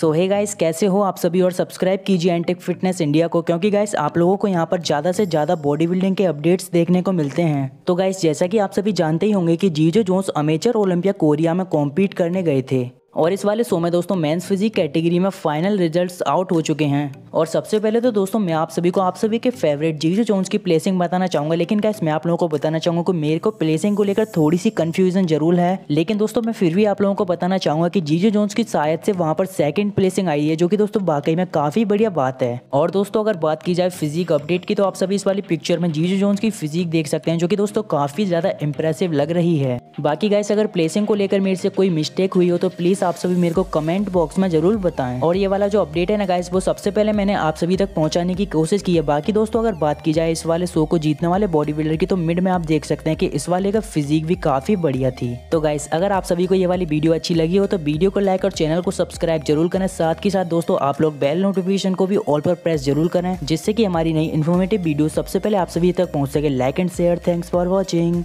सो hey guys कैसे हो आप सभी और सब्सक्राइब कीजिए एंटेक फिटनेस इंडिया को क्योंकि गाइस आप लोगों को यहाँ पर ज़्यादा से ज़्यादा बॉडी बिल्डिंग के अपडेट्स देखने को मिलते हैं तो गाइस जैसा कि आप सभी जानते ही होंगे कि जीजो जोन्स अमेचर ओलंपिया कोरिया में कॉम्पीट करने गए थे और इस वाले शो में दोस्तों मेंस फिजिक कैटेगरी में फाइनल रिजल्ट्स आउट हो चुके हैं और सबसे पहले तो दोस्तों मैं आप सभी को आप सभी के फेवरेट जीजू जोन्स की प्लेसिंग बताना चाहूंगा लेकिन कैसे मैं आप लोगों को बताना चाहूंगा कि मेरे को प्लेसिंग को लेकर थोड़ी सी कंफ्यूजन जरूर है लेकिन दोस्तों मैं फिर भी आप लोगों को बताना चाहूंगा की जीजू जोन्स की शायद से वहां पर सेकंड प्लेसिंग आई है जो की दोस्तों वाकई में काफी बढ़िया बात है और दोस्तों अगर बात की जाए फिजिक अपडेट की तो आप सभी इस वाली पिक्चर में जीजू जोन्स की फिजिक देख सकते हैं जो की दोस्तों काफी ज्यादा इम्प्रेसिव लग रही है बाकी गैस अगर प्लेसिंग को लेकर मेरे से कोई मिस्टेक हुई हो तो प्लीज गाइस आप सभी मेरे को कमेंट बॉक्स में जरूर बताएं और ये वाला जो अपडेट है ना गाइस वो सबसे पहले मैंने आप सभी तक पहुंचाने की कोशिश की है बाकी दोस्तों अगर बात की जाए इस वाले शो को जीतने वाले बॉडी बिल्डर की तो मिड में आप देख सकते हैं कि इस वाले का फिजिक भी काफी बढ़िया थी तो गाइस अगर आप सभी को ये वाली वीडियो अच्छी लगी हो तो वीडियो को लाइक और चैनल को सब्सक्राइब जरूर करें साथ ही साथ दोस्तों आप लोग बेल नोटिफिकेशन को भी ऑल पर प्रेस जरूर करें जिससे की हमारी नई इन्फॉर्मेटिव वीडियो सबसे पहले आप सभी तक पहुँच सके like and share thanks for watching